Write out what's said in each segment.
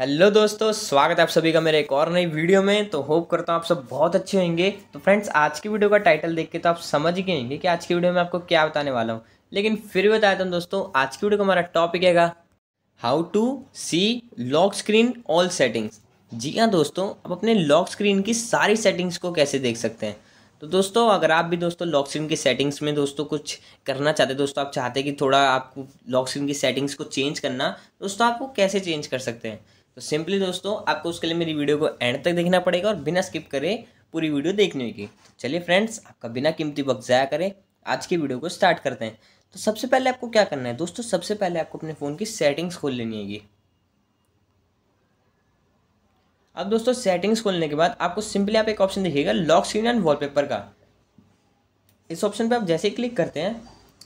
hello दोस्तों स्वागत है आप सभी का मेरे एक और नई वीडियो में तो होप करता हूँ आप सब बहुत अच्छे होंगे तो फ्रेंड्स आज की वीडियो का टाइटल देख के तो आप समझ गए होंगे कि आज की वीडियो में आपको क्या बताने वाला हूँ लेकिन फिर भी बताया हूँ दोस्तों आज की वीडियो का हमारा टॉपिक है how to see lock screen all settings जी हाँ दोस्तों आप अपने लॉक स्क्रीन की सारी सेटिंग्स को कैसे देख सकते हैं तो दोस्तों अगर आप भी दोस्तों लॉक स्क्रीन की सेटिंग्स में दोस्तों कुछ करना चाहते हैं दोस्तों आप चाहते हैं कि थोड़ा आपको लॉक स्क्रीन की सेटिंग्स को चेंज करना दोस्तों आपको कैसे चेंज कर सकते हैं तो सिंपली दोस्तों आपको उसके लिए मेरी वीडियो को एंड तक देखना पड़ेगा और बिना स्किप करे पूरी वीडियो देखनी होगी चलिए फ्रेंड्स आपका बिना कीमती वक्त ज़ाया करें आज की वीडियो को स्टार्ट करते हैं तो सबसे पहले आपको क्या करना है दोस्तों सबसे पहले आपको अपने फ़ोन की सेटिंग्स खोल लेनी होगी अब दोस्तों सेटिंग्स खोलने के बाद आपको सिंपली आप एक ऑप्शन देखिएगा लॉक स्क्रीन एंड वॉलपेपर का इस ऑप्शन पर आप जैसे ही क्लिक करते हैं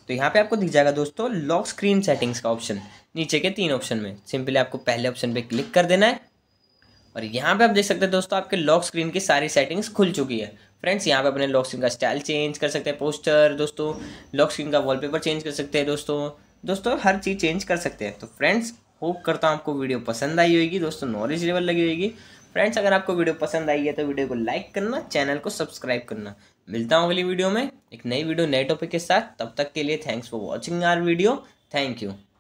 तो यहाँ पे आपको दिख जाएगा दोस्तों लॉक स्क्रीन सेटिंग्स का ऑप्शन नीचे के तीन ऑप्शन में सिंपली आपको पहले ऑप्शन पे क्लिक कर देना है और यहाँ पे आप देख सकते हैं दोस्तों आपके लॉक स्क्रीन की सारी सेटिंग्स खुल चुकी है फ्रेंड्स यहाँ पे अपने लॉक स्क्रीन का स्टाइल चेंज कर सकते हैं पोस्टर दोस्तों लॉक स्क्रीन का वॉलपेपर चेंज कर सकते हैं दोस्तों दोस्तों हर चीज़ चेंज कर सकते हैं तो फ्रेंड्स होप करता हूँ आपको वीडियो पसंद आई होगी दोस्तों नॉलेज लेवल लगी होगी फ्रेंड्स अगर आपको वीडियो पसंद आई है तो वीडियो को लाइक करना चैनल को सब्सक्राइब करना मिलता हूँ अगली वीडियो में एक नई वीडियो नए टॉपिक के साथ तब तक के लिए thanks for watching our video thank you